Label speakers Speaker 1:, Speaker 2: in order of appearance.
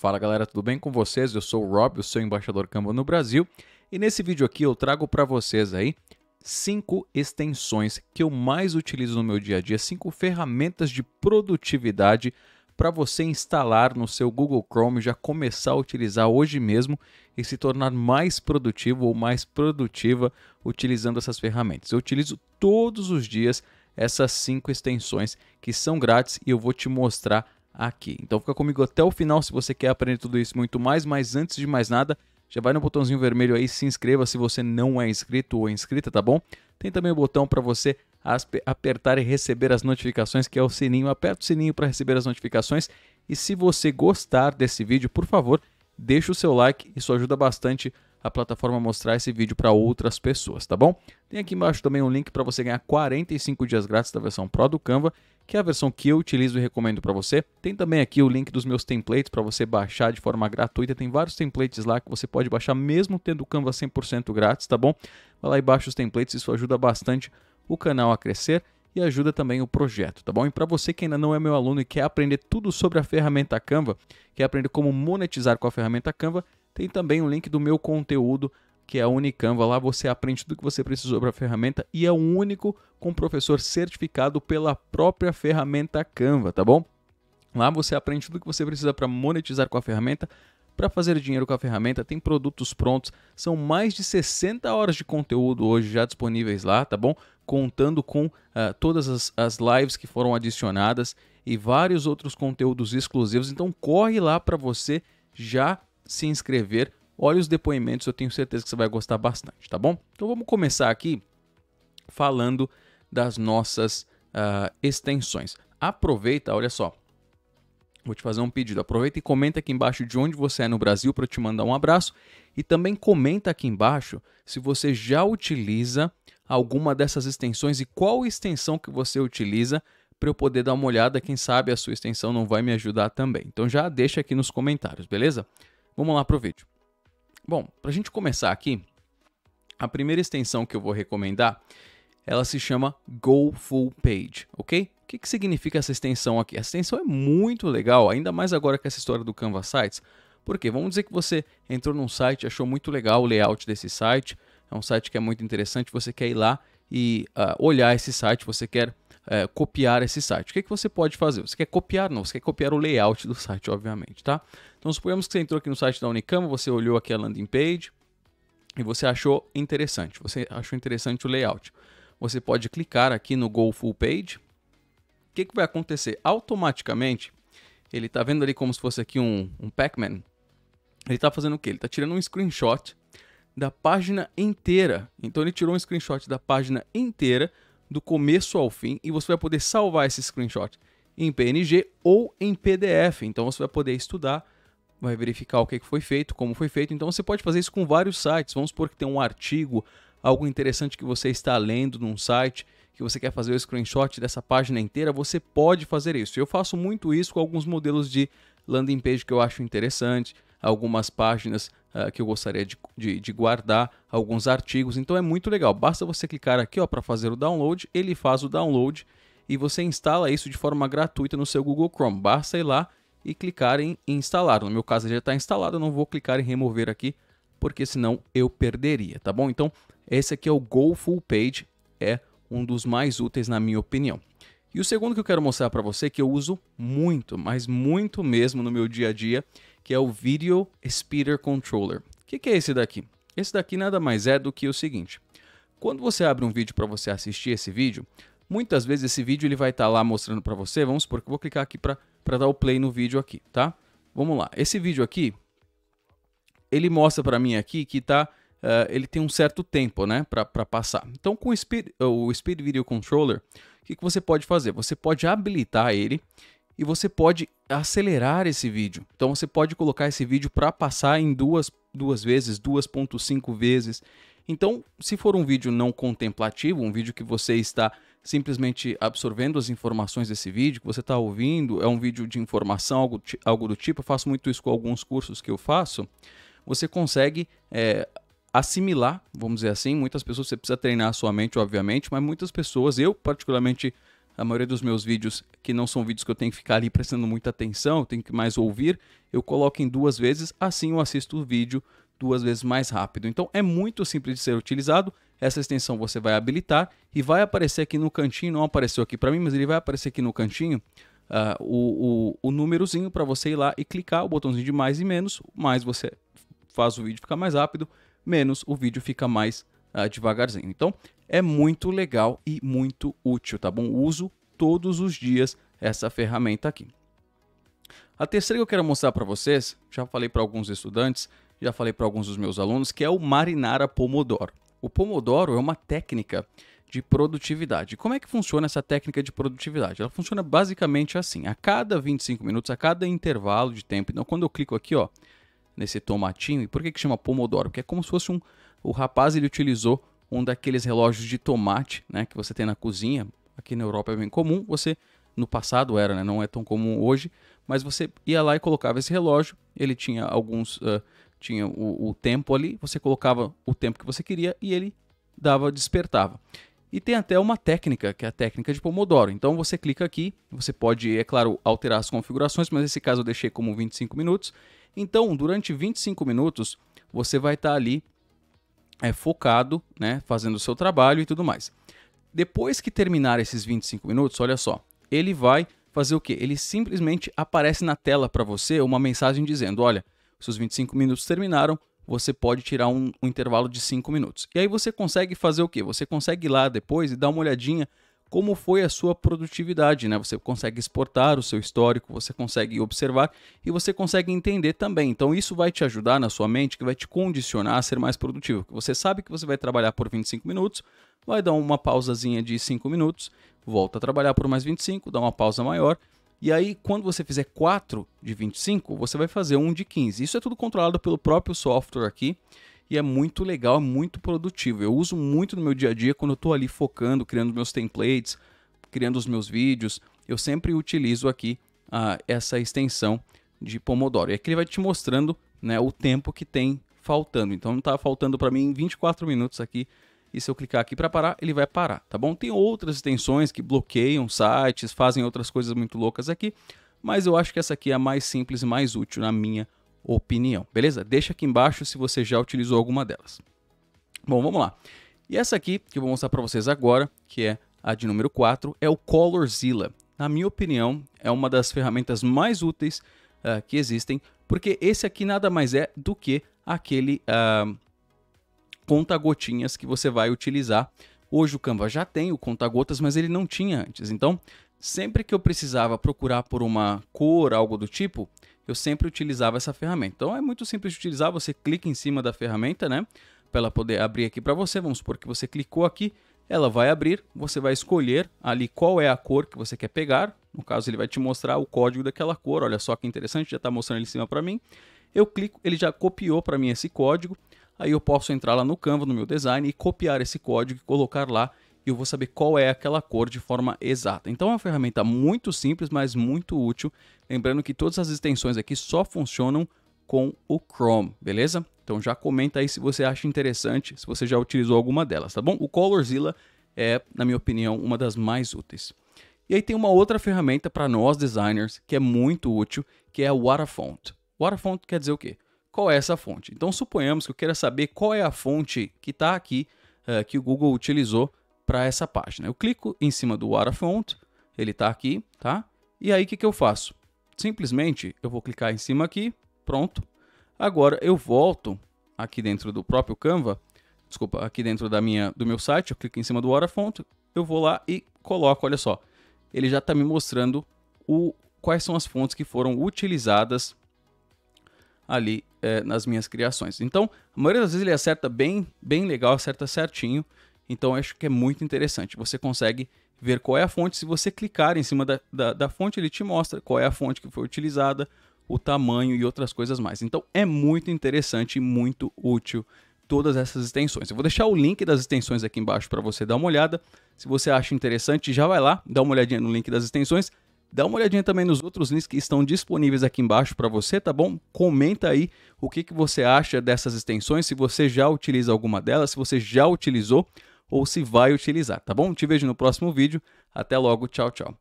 Speaker 1: Fala galera, tudo bem com vocês? Eu sou o Rob, o seu embaixador Canva no Brasil, e nesse vídeo aqui eu trago para vocês aí cinco extensões que eu mais utilizo no meu dia a dia, cinco ferramentas de produtividade para você instalar no seu Google Chrome, já começar a utilizar hoje mesmo e se tornar mais produtivo ou mais produtiva utilizando essas ferramentas. Eu utilizo todos os dias essas cinco extensões que são grátis e eu vou te mostrar aqui. Então fica comigo até o final se você quer aprender tudo isso muito mais, mas antes de mais nada, já vai no botãozinho vermelho aí, se inscreva se você não é inscrito ou inscrita, tá bom? Tem também o botão para você apertar e receber as notificações, que é o sininho. Aperta o sininho para receber as notificações. E se você gostar desse vídeo, por favor, deixa o seu like, isso ajuda bastante a plataforma mostrar esse vídeo para outras pessoas, tá bom? Tem aqui embaixo também um link para você ganhar 45 dias grátis da versão Pro do Canva, que é a versão que eu utilizo e recomendo para você. Tem também aqui o link dos meus templates para você baixar de forma gratuita. Tem vários templates lá que você pode baixar mesmo tendo o Canva 100% grátis, tá bom? Vai lá e baixa os templates, isso ajuda bastante o canal a crescer e ajuda também o projeto, tá bom? E para você que ainda não é meu aluno e quer aprender tudo sobre a ferramenta Canva, quer aprender como monetizar com a ferramenta Canva, tem também um link do meu conteúdo, que é a Unicanva. Lá você aprende tudo que você precisou para a ferramenta e é o único com professor certificado pela própria ferramenta Canva, tá bom? Lá você aprende tudo que você precisa para monetizar com a ferramenta, para fazer dinheiro com a ferramenta, tem produtos prontos, são mais de 60 horas de conteúdo hoje já disponíveis lá, tá bom? Contando com uh, todas as, as lives que foram adicionadas e vários outros conteúdos exclusivos. Então corre lá para você já se inscrever. Olha os depoimentos, eu tenho certeza que você vai gostar bastante, tá bom? Então vamos começar aqui falando das nossas uh, extensões. Aproveita, olha só, Vou te fazer um pedido. Aproveita e comenta aqui embaixo de onde você é no Brasil para eu te mandar um abraço. E também comenta aqui embaixo se você já utiliza alguma dessas extensões e qual extensão que você utiliza para eu poder dar uma olhada. Quem sabe a sua extensão não vai me ajudar também. Então já deixa aqui nos comentários, beleza? Vamos lá para o vídeo. Bom, para a gente começar aqui, a primeira extensão que eu vou recomendar, ela se chama Go Full Page, ok? O que, que significa essa extensão aqui? Essa extensão é muito legal, ainda mais agora com essa história do Canva Sites, porque vamos dizer que você entrou num site, achou muito legal o layout desse site, é um site que é muito interessante, você quer ir lá e uh, olhar esse site, você quer é, copiar esse site. O que, é que você pode fazer? Você quer copiar? Não, você quer copiar o layout do site, obviamente, tá? Então, suponhamos que você entrou aqui no site da Unicam, você olhou aqui a landing page e você achou interessante, você achou interessante o layout. Você pode clicar aqui no Go Full Page. O que, é que vai acontecer? Automaticamente, ele está vendo ali como se fosse aqui um, um Pac-Man. Ele está fazendo o que? Ele está tirando um screenshot da página inteira. Então ele tirou um screenshot da página inteira do começo ao fim e você vai poder salvar esse screenshot em PNG ou em PDF. Então você vai poder estudar, vai verificar o que foi feito, como foi feito. Então você pode fazer isso com vários sites. Vamos supor que tem um artigo, algo interessante que você está lendo num site, que você quer fazer o screenshot dessa página inteira, você pode fazer isso. Eu faço muito isso com alguns modelos de landing page que eu acho interessante, algumas páginas uh, que eu gostaria de, de, de, guardar alguns artigos. Então é muito legal. Basta você clicar aqui para fazer o download, ele faz o download e você instala isso de forma gratuita no seu Google Chrome. Basta ir lá e clicar em instalar. No meu caso já está instalado, eu não vou clicar em remover aqui, porque senão eu perderia, tá bom? Então esse aqui é o Go Full Page, é um dos mais úteis na minha opinião. E o segundo que eu quero mostrar para você, que eu uso muito, mas muito mesmo no meu dia a dia, que é o Video Speeder Controller. O que, que é esse daqui? Esse daqui nada mais é do que o seguinte. Quando você abre um vídeo para você assistir esse vídeo, muitas vezes esse vídeo ele vai estar tá lá mostrando para você. Vamos supor que eu vou clicar aqui para dar o play no vídeo aqui, tá? Vamos lá. Esse vídeo aqui, ele mostra para mim aqui que tá, uh, ele tem um certo tempo, né, para passar. Então, com o Speed, o Speed Video Controller, o que, que você pode fazer? Você pode habilitar ele e você pode acelerar esse vídeo. Então você pode colocar esse vídeo para passar em duas, duas vezes, 2.5 vezes. Então, se for um vídeo não contemplativo, um vídeo que você está simplesmente absorvendo as informações desse vídeo, que você está ouvindo, é um vídeo de informação, algo, algo do tipo, eu faço muito isso com alguns cursos que eu faço, você consegue é, assimilar, vamos dizer assim, muitas pessoas, você precisa treinar a sua mente, obviamente, mas muitas pessoas, eu particularmente a maioria dos meus vídeos, que não são vídeos que eu tenho que ficar ali prestando muita atenção, tenho que mais ouvir, eu coloco em duas vezes, assim eu assisto o vídeo duas vezes mais rápido. Então é muito simples de ser utilizado. Essa extensão você vai habilitar e vai aparecer aqui no cantinho, não apareceu aqui para mim, mas ele vai aparecer aqui no cantinho uh, o, o, o númerozinho para você ir lá e clicar o botãozinho de mais e menos. Mais você faz o vídeo ficar mais rápido, menos o vídeo fica mais rápido uh, devagarzinho. Então, é muito legal e muito útil, tá bom? Uso todos os dias essa ferramenta aqui. A terceira que eu quero mostrar para vocês, já falei para alguns estudantes, já falei para alguns dos meus alunos, que é o marinara pomodoro. O pomodoro é uma técnica de produtividade. Como é que funciona essa técnica de produtividade? Ela funciona basicamente assim: a cada 25 minutos, a cada intervalo de tempo. Então, quando eu clico aqui, ó, nesse tomatinho, e por que, que chama pomodoro? Porque é como se fosse um, o rapaz ele utilizou um daqueles relógios de tomate, né, que você tem na cozinha. Aqui na Europa é bem comum. Você no passado era, né, não é tão comum hoje, mas você ia lá e colocava esse relógio. Ele tinha alguns, uh, tinha o, o tempo ali. Você colocava o tempo que você queria e ele dava despertava. E tem até uma técnica, que é a técnica de Pomodoro. Então você clica aqui, você pode, é claro, alterar as configurações, mas nesse caso eu deixei como 25 minutos. Então, durante 25 minutos, você vai estar tá ali é, focado, né, fazendo o seu trabalho e tudo mais. Depois que terminar esses 25 minutos, olha só, ele vai fazer o quê? Ele simplesmente aparece na tela para você uma mensagem dizendo: olha, seus 25 minutos terminaram, você pode tirar um, um intervalo de 5 minutos. E aí você consegue fazer o quê? Você consegue ir lá depois e dar uma olhadinha como foi a sua produtividade, né? Você consegue exportar o seu histórico, você consegue observar e você consegue entender também. Então isso vai te ajudar na sua mente, que vai te condicionar a ser mais produtivo. Você sabe que você vai trabalhar por 25 minutos, vai dar uma pausazinha de 5 minutos, volta a trabalhar por mais 25, dá uma pausa maior. E aí, quando você fizer 4 de 25, você vai fazer um de 15. Isso é tudo controlado pelo próprio software aqui e é muito legal, é muito produtivo. Eu uso muito no meu dia a dia quando eu estou ali focando, criando meus templates, criando os meus vídeos. Eu sempre utilizo aqui ah, essa extensão de Pomodoro. E aqui ele vai te mostrando né, o tempo que tem faltando. Então está faltando para mim 24 minutos aqui. E se eu clicar aqui para parar, ele vai parar, tá bom? Tem outras extensões que bloqueiam sites, fazem outras coisas muito loucas aqui, mas eu acho que essa aqui é a mais simples e mais útil na minha opinião opinião, beleza? Deixa aqui embaixo se você já utilizou alguma delas. Bom, vamos lá. E essa aqui que eu vou mostrar para vocês agora, que é a de número 4, é o Colorzilla. Na minha opinião, é uma das ferramentas mais úteis uh, que existem, porque esse aqui nada mais é do que aquele uh, conta-gotinhas que você vai utilizar. Hoje o Canva já tem o conta-gotas, mas ele não tinha antes. Então, sempre que eu precisava procurar por uma cor, algo do tipo, eu sempre utilizava essa ferramenta. Então é muito simples de utilizar, você clica em cima da ferramenta, né? Para ela poder abrir aqui para você. Vamos supor que você clicou aqui, ela vai abrir, você vai escolher ali qual é a cor que você quer pegar. No caso, ele vai te mostrar o código daquela cor. Olha só que interessante, já está mostrando ali em cima para mim. Eu clico, ele já copiou para mim esse código. Aí eu posso entrar lá no Canva, no meu design, e copiar esse código e colocar lá e eu vou saber qual é aquela cor de forma exata. Então é uma ferramenta muito simples, mas muito útil. Lembrando que todas as extensões aqui só funcionam com o Chrome, beleza? Então já comenta aí se você acha interessante, se você já utilizou alguma delas, tá bom? O Colorzilla é, na minha opinião, uma das mais úteis. E aí tem uma outra ferramenta para nós designers que é muito útil, que é a Waterfont. Waterfont quer dizer o quê? Qual é essa fonte? Então suponhamos que eu queira saber qual é a fonte que está aqui, uh, que o Google utilizou para essa página. Eu clico em cima do What Font, ele está aqui, tá? E aí o que, que eu faço? Simplesmente eu vou clicar em cima aqui, pronto. Agora eu volto aqui dentro do próprio Canva, desculpa, aqui dentro da minha, do meu site, eu clico em cima do What Font, eu vou lá e coloco, olha só, ele já está me mostrando o, quais são as fontes que foram utilizadas ali é, nas minhas criações. Então, a maioria das vezes ele acerta bem, bem legal, acerta certinho. Então acho que é muito interessante. Você consegue ver qual é a fonte. Se você clicar em cima da, da, da fonte, ele te mostra qual é a fonte que foi utilizada, o tamanho e outras coisas mais. Então é muito interessante e muito útil todas essas extensões. Eu vou deixar o link das extensões aqui embaixo para você dar uma olhada. Se você acha interessante, já vai lá, dá uma olhadinha no link das extensões. Dá uma olhadinha também nos outros links que estão disponíveis aqui embaixo para você, tá bom? Comenta aí o que, que você acha dessas extensões, se você já utiliza alguma delas, se você já utilizou, ou se vai utilizar, tá bom? Te vejo no próximo vídeo. Até logo, tchau, tchau.